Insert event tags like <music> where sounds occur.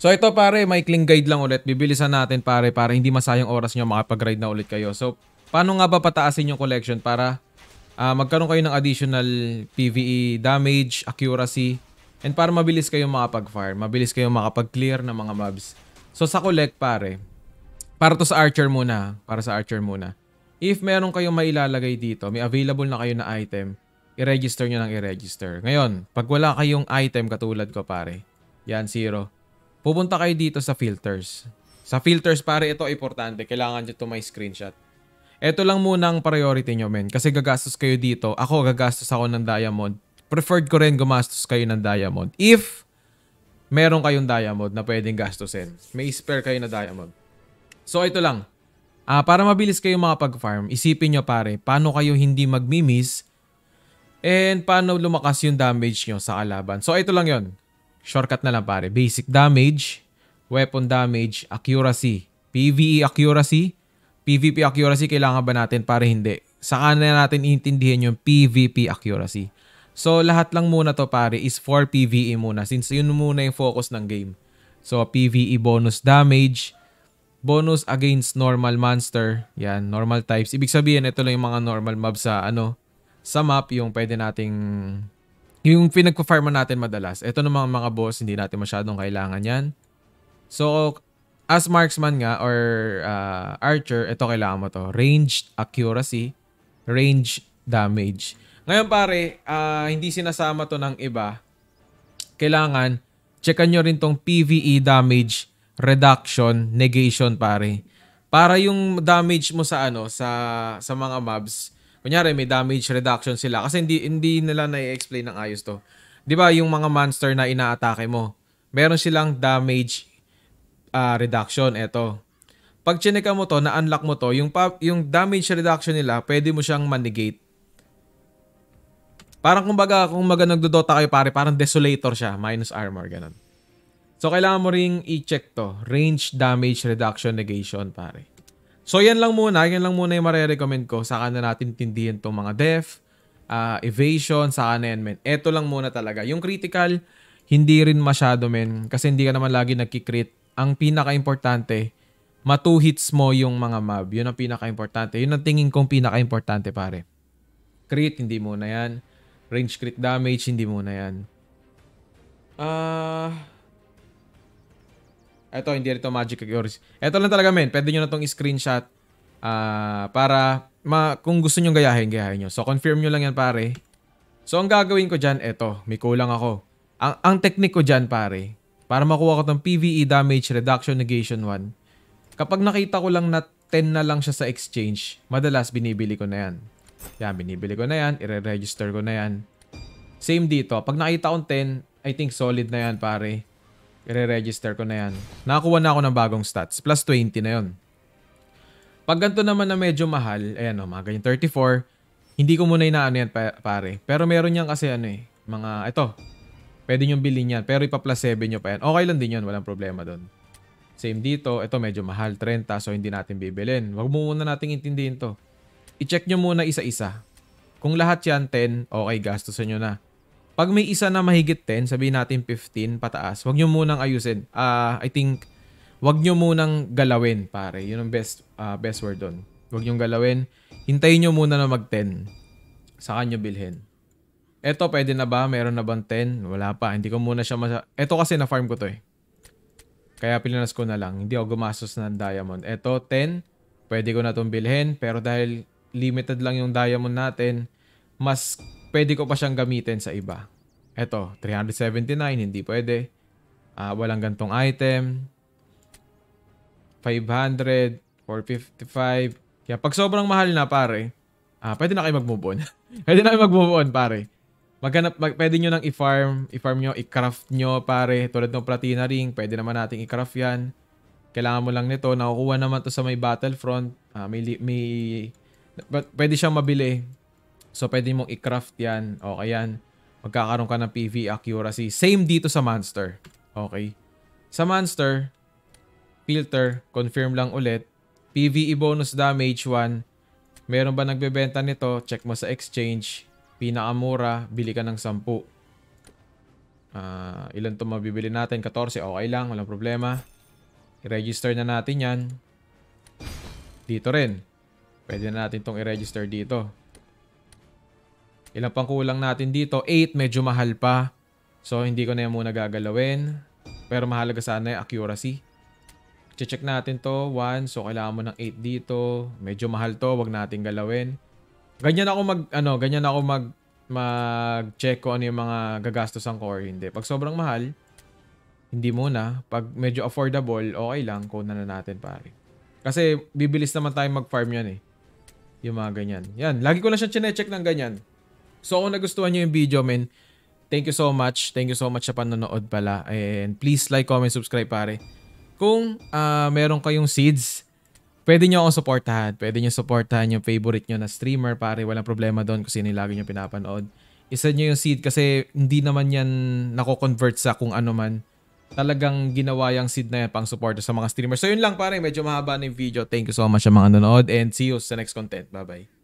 So ito pare, may maikling guide lang ulit. Bibilisan natin pare para hindi masayang oras nyo makapag-ride na ulit kayo. So paano nga ba pataasin yung collection para uh, magkaroon kayo ng additional PVE damage, accuracy, and para mabilis kayong makapag-fire, mabilis kayong makapag-clear ng mga mobs. So sa collect pare, para to sa archer muna, para sa archer muna. If meron kayong mailalagay dito, may available na kayo na item, i-register nyo ng i-register. Ngayon, pag wala kayong item katulad ko pare, yan zero. Pupunta kayo dito sa filters. Sa filters, pare, ito importante. Kailangan nyo ito may screenshot. Ito lang muna ang priority nyo, men. Kasi gagastos kayo dito. Ako, gagastos ako ng diamond. Preferred ko rin gumastos kayo ng diamond. If meron kayong diamond na pwedeng gastusin. May spare kayo na diamond. So, ito lang. Uh, para mabilis kayo pag farm isipin nyo pare, paano kayo hindi mag-miss and paano lumakas yung damage nyo sa kalaban. So, ito lang yon Shortcut na lang pare. Basic damage, weapon damage, accuracy. PvE accuracy, PvP accuracy kailangan ba natin para hindi? Saka na natin intindihin yung PvP accuracy. So lahat lang muna to pare is for PvE muna since yun muna yung focus ng game. So PvE bonus damage, bonus against normal monster, yan, normal types. Ibig sabihin ito lang yung mga normal mob sa ano, sa map yung pwede nating yung pinagpa-farman natin madalas, ito ng mga, mga boss, hindi natin masyadong kailangan yan. So, as marksman nga or uh, archer, ito kailangan mo to. Range accuracy, range damage. Ngayon pare, uh, hindi sinasama to ng iba. Kailangan, checkan nyo rin tong PVE damage reduction negation pare. Para yung damage mo sa ano sa sa mga mobs kunyari may damage reduction sila kasi hindi hindi nila na-explain ng ayos to. 'Di ba yung mga monster na inaatake mo, meron silang damage uh, reduction eto. Pag chineka mo to, na-unlock mo to, yung yung damage reduction nila, pwede mo siyang manegate. Parang kumbaga, kung maga nagdodota kayo pare, parang desolator siya, minus armor, ganun. So, kailangan mo ring i-check to. Range damage reduction negation, pare. So yan lang muna, yan lang muna yung marerecommend ko. Saka na natin tindihin tong mga def, uh, evasion, saka na yan men. Ito lang muna talaga. Yung critical, hindi rin masyado men. Kasi hindi ka naman lagi nagkikrit. Ang pinaka-importante, matu hits mo yung mga mob. Yun ang pinaka-importante. Yun ang tingin kong pinaka-importante, pare. Crit, hindi muna yan. Range crit damage, hindi muna yan. Ah... Uh, ito, hindi rin ito magic yours. Ito lang talaga, men. Pwede nyo na itong screenshot uh, para ma kung gusto nyo gayahin, gayahin nyo. So, confirm nyo lang yan, pare. So, ang gagawin ko dyan, eto. May kulang ako. Ang, ang technique ko dyan, pare, para makuha ko itong PVE damage reduction negation 1, kapag nakita ko lang na 10 na lang siya sa exchange, madalas binibili ko na yan. Yan, binibili ko na yan. Ire-register ko na yan. Same dito. Pag nakita kong 10, I think solid na yan, pare ire register ko na yan. Nakakuha na ako ng bagong stats. Plus 20 na yon. Pag ganito naman na medyo mahal, ayan o, mga ganyan, 34, hindi ko muna inaano yan, pare. Pero meron yan kasi ano eh, mga, ito, pwede nyong bilhin yan. Pero ipa plus 7 nyo pa yan. Okay lang din yon, walang problema doon. Same dito, ito medyo mahal, 30, so hindi natin bibilin. Huwag mo muna nating intindihin to. I-check nyo muna isa-isa. Kung lahat yan, 10, okay, gastusan nyo na. Pag may isa na mahigit 10, sabihin natin 15 pataas, wag nyo munang ayusin. Uh, I think, wag nyo munang galawin, pare. Yun ang best, uh, best word doon. Wag nyo galawin. Hintayin nyo muna na mag-10. Saka nyo bilhin. Eto, pwede na ba? Meron na bang 10? Wala pa. Hindi ko muna siya masa... Eto kasi na-farm ko to eh. Kaya pilinas ko na lang. Hindi ako gumastos ng diamond. Eto, 10. Pwede ko na itong bilhin. Pero dahil limited lang yung diamond natin, mas pwede ko pa siyang gamitin sa iba. Eto, 379, hindi pwede. Uh, walang gantong item. 500, 455. Kaya pag sobrang mahal na, pare, uh, pwede na kayo mag-move on. <laughs> pwede na kayo mag-move on, pare. Maghanap, mag, pwede nyo nang i-farm, i-farm nyo, i-craft nyo, pare. Tulad ng platina ring, pwede naman nating i-craft yan. Kailangan mo lang nito. Nakukuha naman to sa may battlefront. Uh, may, may, but pwede siyang mabili So, pwede mong i-craft yan. Okay yan. Magkakaroon ka ng PV accuracy. Same dito sa monster. Okay. Sa monster, filter, confirm lang ulit. PVE bonus damage 1. Meron ba nagbebenta nito? Check mo sa exchange. Pinakamura, bili ka ng 10. Uh, ah, ilan to mabibili natin? 14, okay lang. Walang problema. I-register na natin yan. Dito rin. Pwede na natin itong i-register dito. Ilang pang kulang natin dito? 8, medyo mahal pa. So, hindi ko na yan muna gagalawin. Pero mahalaga sana yung accuracy. Che-check natin to. 1, so kailangan mo ng 8 dito. Medyo mahal to, wag natin galawin. Ganyan ako mag, ano, ganyan ako mag, mag-check ko ano yung mga gagastos ang core. hindi. Pag sobrang mahal, hindi muna. Pag medyo affordable, okay lang. Kuna na natin pare. Kasi bibilis naman tayo mag-farm yan eh. Yung mga ganyan. Yan, lagi ko lang siya chine-check ng ganyan. So kung nagustuhan nyo yung video, men, thank you so much. Thank you so much sa panonood pala. And please like, comment, subscribe, pare. Kung uh, meron kayong seeds, pwede nyo akong supportahan. Pwede nyo supportahan yung favorite nyo na streamer, pare. Walang problema doon kasi sino yung lagi nyo pinapanood. Isend nyo yung seed kasi hindi naman yan nako-convert sa kung ano man. Talagang ginawa yung seed na yan pang support sa mga streamer. So yun lang pare, medyo mahaba na yung video. Thank you so much sa mga nanood and see you sa next content. Bye-bye.